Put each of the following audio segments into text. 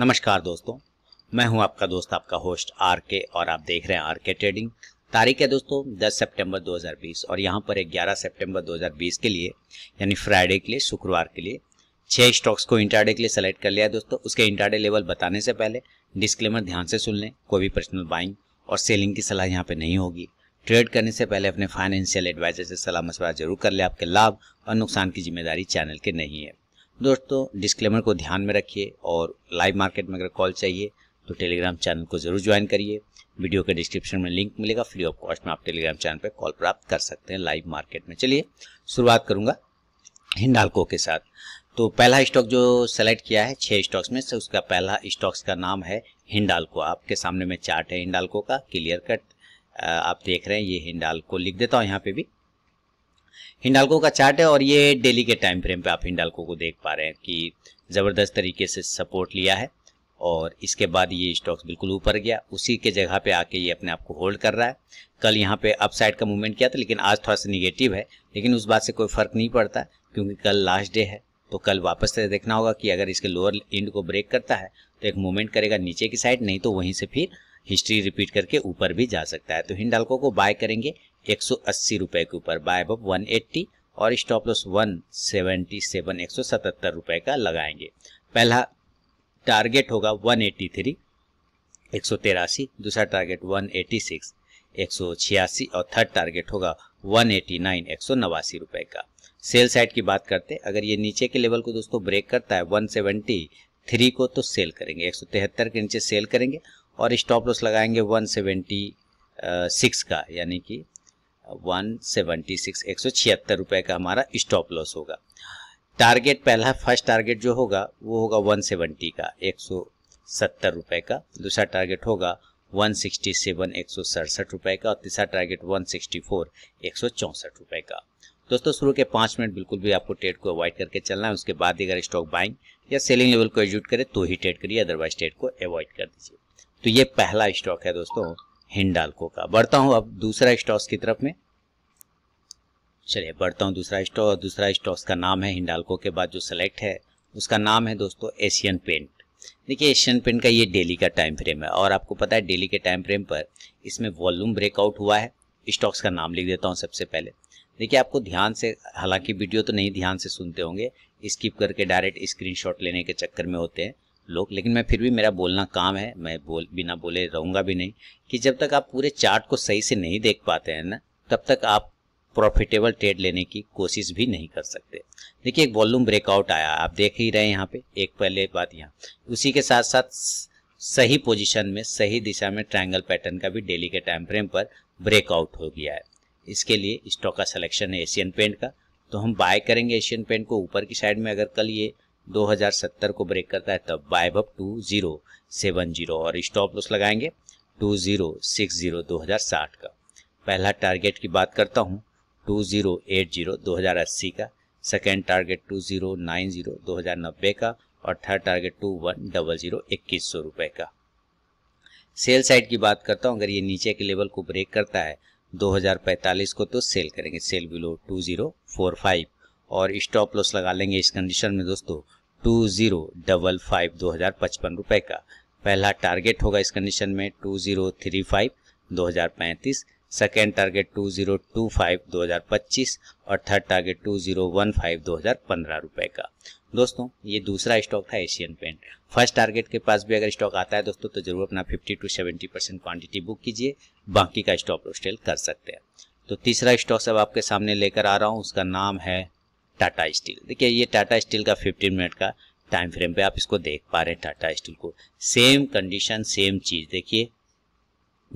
नमस्कार दोस्तों मैं हूं आपका दोस्त आपका होस्ट आर के और आप देख रहे हैं आर के ट्रेडिंग तारीख है दोस्तों 10 सितंबर 2020 और यहां पर 11 सितंबर 2020 के लिए यानी फ्राइडे के लिए शुक्रवार के लिए छह स्टॉक्स को इंटरडे के लिए सेलेक्ट कर लिया है दोस्तों उसके इंटरडे लेवल बताने से पहले डिस्क्लेमर ध्यान से सुन लें कोई भी पर्सनल बाइंग और सेलिंग की सलाह यहाँ पर नहीं होगी ट्रेड करने से पहले अपने फाइनेंशियल एडवाइजर से सलाह मशवरा जरूर कर ले आपके लाभ और नुकसान की जिम्मेदारी चैनल के नहीं है दोस्तों डिस्क्लेमर को ध्यान में रखिए और लाइव मार्केट में अगर कॉल चाहिए तो टेलीग्राम चैनल को ज़रूर ज्वाइन करिए वीडियो के डिस्क्रिप्शन में लिंक मिलेगा फ्री ऑफ कॉस्ट में आप टेलीग्राम चैनल पर कॉल प्राप्त कर सकते हैं लाइव मार्केट में चलिए शुरुआत करूंगा हिंडालको के साथ तो पहला स्टॉक जो सेलेक्ट किया है छह स्टॉक्स में से उसका पहला स्टॉक्स का नाम है हिंडालको आपके सामने में चार्ट है हिंडालको का क्लियर कट आप देख रहे हैं ये हिंडालको लिख देता हूँ यहाँ पे भी हिंडालको का चार्ट है और ये डेली के टाइम फ्रेम पे आप हिंडालको को देख पा रहे हैं कि ज़बरदस्त तरीके से सपोर्ट लिया है और इसके बाद ये स्टॉक्स बिल्कुल ऊपर गया उसी के जगह पे आके ये अपने आप को होल्ड कर रहा है कल यहाँ पे अपसाइड का मूवमेंट किया था लेकिन आज थोड़ा सा निगेटिव है लेकिन उस बात से कोई फ़र्क नहीं पड़ता क्योंकि कल लास्ट डे है तो कल वापस से देखना होगा कि अगर इसके लोअर इंड को ब्रेक करता है तो एक मूवमेंट करेगा नीचे की साइड नहीं तो वहीं से फिर हिस्ट्री रिपीट करके ऊपर भी जा सकता है तो हिंडालको को बाय करेंगे 180 रुपए के ऊपर बाय अप 180 और स्टॉप लॉस 177 177 रुपए का लगाएंगे पहला टारगेट होगा 183 183 दूसरा टारगेट 186 186 और थर्ड टारगेट होगा 189 189 रुपए का सेल साइड की बात करते हैं अगर ये नीचे के लेवल को दोस्तों ब्रेक करता है थ्री को तो सेल करेंगे 173 के नीचे सेल करेंगे और स्टॉप लॉस लगाएंगे 176 का यानी कि 176 एक सौ का हमारा स्टॉप लॉस होगा टारगेट पहला फर्स्ट टारगेट जो होगा वो होगा 170 का एक रुपए का दूसरा टारगेट होगा 167 एक रुपए का और तीसरा टारगेट 164 एक रुपए का दोस्तों शुरू के पाँच मिनट बिल्कुल भी आपको ट्रेड को अवॉइड करके चलना है उसके बाद ही अगर स्टॉक बाइंग या सेलिंग लेवल को एजूट करे तो ही ट्रेड करिए अदरवाइज ट्रेड को अवॉइड कर दीजिए तो ये पहला स्टॉक है दोस्तों हिंडालको का बढ़ता हूं अब दूसरा स्टॉक्स की तरफ में चलिए बढ़ता हूँ दूसरा स्टॉक दूसरा स्टॉक्स का नाम है हिंडालको के बाद जो सेलेक्ट है उसका नाम है दोस्तों एशियन पेंट देखिए एशियन पेंट का ये डेली का टाइम फ्रेम है और आपको पता है डेली के टाइम फ्रेम पर इसमें वॉल्यूम ब्रेकआउट हुआ है स्टॉक्स का नाम लिख देता हूँ सबसे पहले देखिए आपको ध्यान से हालांकि वीडियो तो नहीं ध्यान से सुनते होंगे स्किप करके डायरेक्ट स्क्रीनशॉट लेने के चक्कर में होते हैं लोग लेकिन मैं फिर भी मेरा बोलना काम है मैं बोल बिना बोले रहूँगा भी नहीं कि जब तक आप पूरे चार्ट को सही से नहीं देख पाते हैं ना तब तक आप प्रॉफिटेबल ट्रेड लेने की कोशिश भी नहीं कर सकते देखिए एक वॉल्यूम ब्रेकआउट आया आप देख ही रहे हैं यहाँ पे एक पहले बात यहाँ उसी के साथ साथ सही पोजिशन में सही दिशा में ट्राइंगल पैटर्न का भी डेली के टाइम फ्रेम पर ब्रेकआउट हो गया है इसके लिए स्टॉक का सिलेक्शन है एशियन पेंट का तो हम बाय करेंगे एशियन पेंट को ऊपर की साइड में अगर कल ये 2070 को ब्रेक करता है तब buy up two zero seven zero और स्टॉप लॉस लगाएंगे टू जीरो सिक्स जीरो दो हज़ार साठ का पहला टारगेट की बात करता हूँ टू जीरो एट जीरो दो हज़ार अस्सी का second target two zero nine zero दो हज़ार नब्बे का और third target two one double zero इक्कीस सौ रुपये का सेल साइड की बात करता हूँ अगर ये नीचे के लेवल को ब्रेक करता है 2045 को तो सेल करेंगे सेल बिलो 2045 और स्टॉप लॉस लगा लेंगे इस कंडीशन में दोस्तों टू जीरो डबल फाइव दो हज़ार पचपन रुपये का पहला टारगेट होगा इस कंडीशन में टू जीरो थ्री फाइव दो हज़ार पैंतीस second target two zero two five दो हज़ार पच्चीस और third target two zero one five दो हज़ार पंद्रह रुपये का दोस्तों ये दूसरा स्टॉक था एशियन पेंट फर्स्ट टारगेट के पास भी अगर स्टॉक आता है दोस्तों तो जरूर अपना fifty to seventy percent quantity book कीजिए बाकी का स्टॉक रोस्टेल कर सकते हैं तो तीसरा स्टॉक सब आपके सामने लेकर आ रहा हूँ उसका नाम है टाटा स्टील देखिए ये टाटा स्टील का 15 मिनट का टाइम फ्रेम पे आप इसको देख पा रहे हैं टाटा स्टील को सेम कंडीशन सेम चीज़ देखिए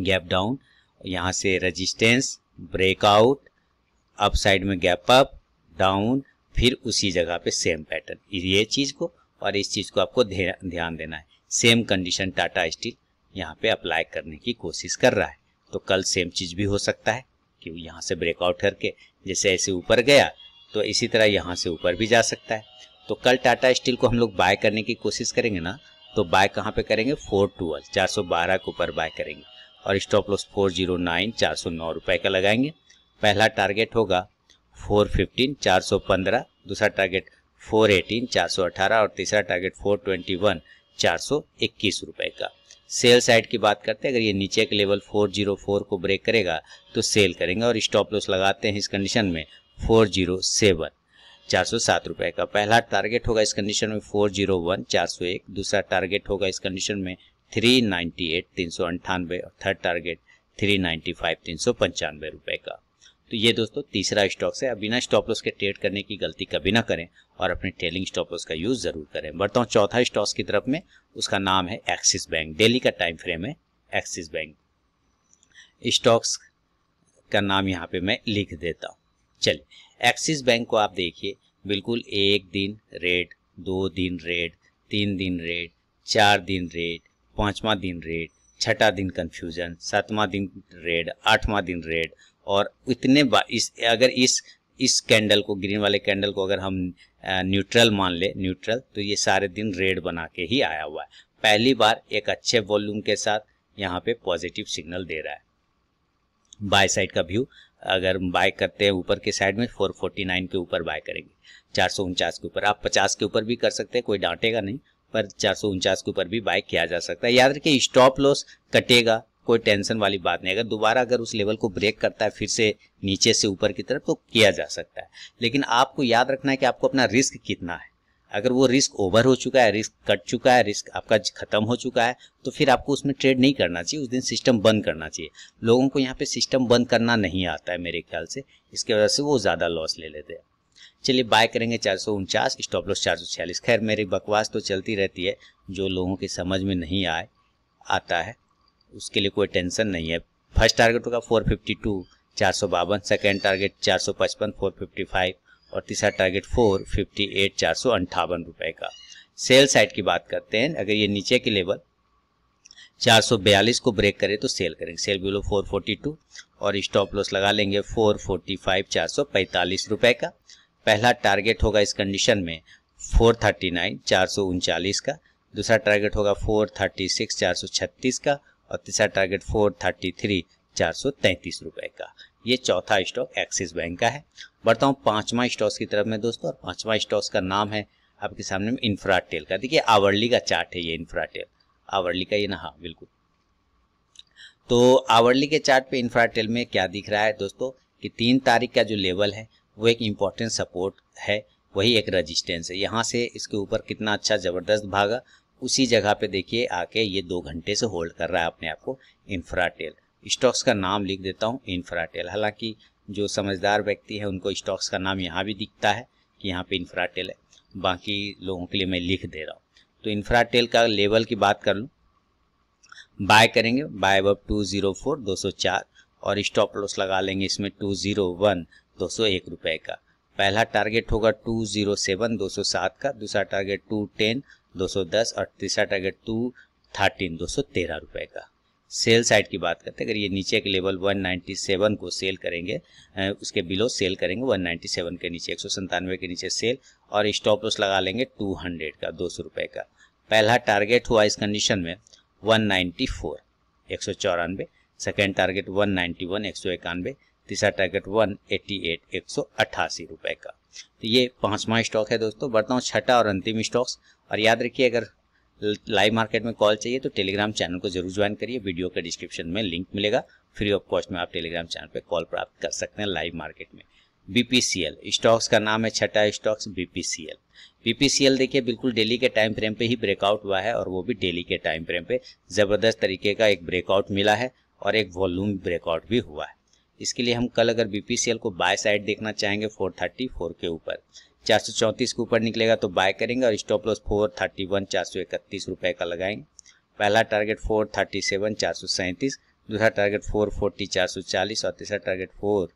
गैप डाउन यहाँ से रजिस्टेंस ब्रेकआउट अप साइड में गैप अप डाउन फिर उसी जगह पे सेम पैटर्न ये चीज़ को और इस चीज़ को आपको ध्यान देना है सेम कंडीशन टाटा स्टील यहाँ पे अप्लाई करने की कोशिश कर रहा है तो कल सेम चीज़ भी हो सकता है कि यहाँ से ब्रेकआउट करके जैसे ऐसे ऊपर गया तो इसी तरह यहाँ से ऊपर भी जा सकता है तो कल टाटा स्टील को हम लोग बाय करने की कोशिश करेंगे ना तो बाय कहाँ पे करेंगे फोर ट्वेल्व चार सौ बारह के ऊपर बाय करेंगे और stop loss four zero nine चार सौ नौ का लगाएंगे पहला टारगेट होगा फोर फिफ्टीन चार सौ पंद्रह दूसरा टारगेट फोर एटीन चार सौ अठारह और तीसरा टारगेट फोर ट्वेंटी वन चार सौ इक्कीस रुपए का सेल साइड की बात करते हैं अगर ये नीचे के लेवल फोर जीरो फोर को ब्रेक करेगा तो सेल करेंगे और स्टॉप लॉस लगाते हैं इस कंडीशन में फोर जीरो सेवन चार सात का पहला टारगेट होगा इस कंडीशन में फोर जीरो दूसरा टारगेट होगा इस कंडीशन में थ्री 398 एट तीन सौ अंठानवे और थर्ड टारगेट थ्री फाइव तीन सौ पंचानवे का तो ये दोस्तों तीसरा स्टॉक्स है बिना स्टॉप लॉस के ट्रेड करने की गलती कभी ना करें और अपने ट्रेलिंग स्टॉप लॉस का यूज़ ज़रूर करें बढ़ता हूँ चौथा स्टॉक्स की तरफ में उसका नाम है एक्सिस बैंक डेली का टाइम फ्रेम है एक्सिस बैंक स्टॉक्स का नाम यहाँ पे मैं लिख देता हूँ चलिए एक्सिस बैंक को आप देखिए बिल्कुल एक दिन रेट दो दिन रेट तीन दिन रेट चार दिन रेट पाँचवा दिन रेट छठा दिन कन्फ्यूजन सातवां दिन रेड आठवां दिन रेड और इतने इस अगर इस इस कैंडल को ग्रीन वाले कैंडल को अगर हम न्यूट्रल मान ले न्यूट्रल तो ये सारे दिन रेड बना के ही आया हुआ है पहली बार एक अच्छे वॉल्यूम के साथ यहाँ पे पॉजिटिव सिग्नल दे रहा है बाय साइड का व्यू अगर बाय करते हैं ऊपर के साइड में 449 के ऊपर बाय करेंगे चार के ऊपर आप 50 के ऊपर भी कर सकते हैं कोई डांटेगा नहीं पर चार के ऊपर भी बाय किया जा सकता है याद रखिए स्टॉप लॉस कटेगा कोई टेंशन वाली बात नहीं अगर दोबारा अगर उस लेवल को ब्रेक करता है फिर से नीचे से ऊपर की तरफ तो किया जा सकता है लेकिन आपको याद रखना है कि आपको अपना रिस्क कितना है अगर वो रिस्क ओवर हो चुका है रिस्क कट चुका है रिस्क आपका खत्म हो चुका है तो फिर आपको उसमें ट्रेड नहीं करना चाहिए उस दिन सिस्टम बंद करना चाहिए लोगों को यहाँ पे सिस्टम बंद करना नहीं आता है मेरे ख्याल से इसके वजह से वो ज़्यादा लॉस ले लेते हैं चलिए बाय करेंगे चार सौ उनचास स्टॉप लॉस चार सौ छियालीस खैर मेरी बकवास तो चलती रहती है जो लोगों की समझ में नहीं आए आता है उसके लिए कोई टेंशन नहीं है फर्स्ट टारगेट होगा फोर फिफ्टी टू चार सौ बावन सेकेंड टारगेट चार सौ पचपन फोर फिफ्टी फाइव और तीसरा टारगेट फोर फिफ्टी एट चार सौ अंठावन रुपये का सेल साइड की बात करते हैं अगर ये नीचे के लेवल बयालीस को ब्रेक करें तो सेल करेंगे सेल बिलो टू और स्टॉप लॉस लगा लेंगे सौ पैंतालीस रुपए का पहला टारगेट होगा इस कंडीशन में सौ उनचालीस का दूसरा टारगेट होगा सौ छत्तीस का और तीसरा टारगेट फोर थर्टी थ्री चार सौ तैतीस रुपए का ये चौथा स्टॉक एक्सिस बैंक का है बढ़ता हूँ पांचवा स्टॉक्स की तरफ में दोस्तों और पांचवा स्टॉक्स का नाम है आपके सामने में इंफ्राटेल का देखिए आवर्ली का चार्ट है ये इंफ्राटेल आवर्ली का ये ना हाँ बिल्कुल तो आवर्ली के चार्ट पे इंफ्राटेल में क्या दिख रहा है दोस्तों कि तीन तारीख का जो लेवल है वो एक इम्पोर्टेंट सपोर्ट है वही एक रजिस्टेंस है यहाँ से इसके ऊपर कितना अच्छा ज़बरदस्त भागा उसी जगह पे देखिए आके ये दो घंटे से होल्ड कर रहा है अपने आप को इंफ्राटेल स्टॉक्स का नाम लिख देता हूँ इन्फ्राटेल हालांकि जो समझदार व्यक्ति है उनको स्टॉक्स का नाम यहाँ भी दिखता है कि यहाँ पे इन्फ्राटेल है बाकी लोगों के लिए मैं लिख दे रहा हूँ तो इन्फ्राटेल का लेवल की बात कर लूँ बाय करेंगे बाय अब टू जीरो फोर दो सौ चार और स्टॉप लॉस लगा लेंगे इसमें टू जीरो वन दो सौ एक रुपये का पहला टारगेट होगा टू जीरो सेवन दो सौ सात का दूसरा टारगेट टू टेन दो सौ दस और तीसरा टारगेट टू थर्टीन दो सौ तेरह रुपये का सेल साइड की बात करते हैं अगर ये नीचे के लेवल 197 को सेल करेंगे उसके बिलो सेल करेंगे 197 के नीचे एक के नीचे सेल और स्टॉप लॉस लगा लेंगे 200 का दो सौ रुपये का पहला टारगेट हुआ इस कंडीशन में 194 एक सौ चौरानवे सेकेंड टारगेट 191 एक सौ इक्यानवे तीसरा टारगेट 188 एक सौ अट्ठासी का तो ये पांचवा स्टॉक है दोस्तों बढ़ता हूँ छठा और अंतिम स्टॉक्स और याद रखिए अगर लाइव मार्केट में कॉल चाहिए तो टेलीग्राम चैनल को जरूर ज्वाइन करिए वीडियो का डिस्क्रिप्शन में लिंक मिलेगा फ्री ऑफ कॉस्ट में आप टेलीग्राम चैनल पर कॉल प्राप्त कर सकते हैं लाइव मार्केट में बीपीसीएल स्टॉक्स का नाम है छठा स्टॉक्स बीपीसीएल बीपीसीएल देखिए बिल्कुल डेली के टाइम फ्रेम पे ही ब्रेकआउट हुआ है और वो भी डेली के टाइम फ्रेम पे ज़बरदस्त तरीके का एक ब्रेकआउट मिला है और एक वॉल्यूम ब्रेकआउट भी हुआ है इसके लिए हम कल अगर बीपीसीएल को बाय साइड देखना चाहेंगे 434 के ऊपर 434 के ऊपर निकलेगा तो बाय करेंगे और stop loss four thirty one चार सौ इकतीस रुपये का लगाएंगे पहला टारगेट फोर थर्टी सेवन चार सौ सैंतीस दूसरा टारगेट फोर फोर्टी चार सौ चालीस और तीसरा टारगेट फोर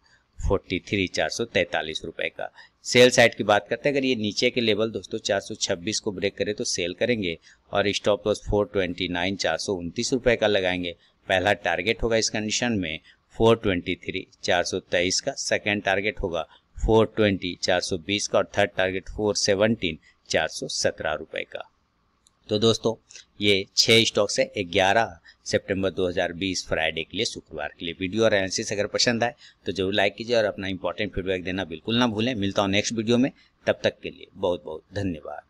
फोर्टी थ्री चार सौ तैंतालीस रुपये का सेल साइड की बात करते हैं अगर ये नीचे के लेवल दोस्तों चार सौ छब्बीस को ब्रेक करें तो सेल करेंगे और stop loss four twenty nine चार सौ उनतीस रुपये का लगाएंगे पहला टारगेट होगा इस कंडीशन में फोर ट्वेंटी थ्री चार सौ तेईस का सेकेंड टारगेट होगा 420 420 का और थर्ड टारगेट 417 417 रुपए का तो दोस्तों ये छह स्टॉक्स है ग्यारह सितंबर 2020 फ्राइडे के लिए शुक्रवार के लिए वीडियो और एनालिसिस अगर पसंद आए तो जरूर लाइक कीजिए और अपना इंपॉर्टेंट फीडबैक देना बिल्कुल ना भूलें मिलता हूँ नेक्स्ट वीडियो में तब तक के लिए बहुत बहुत धन्यवाद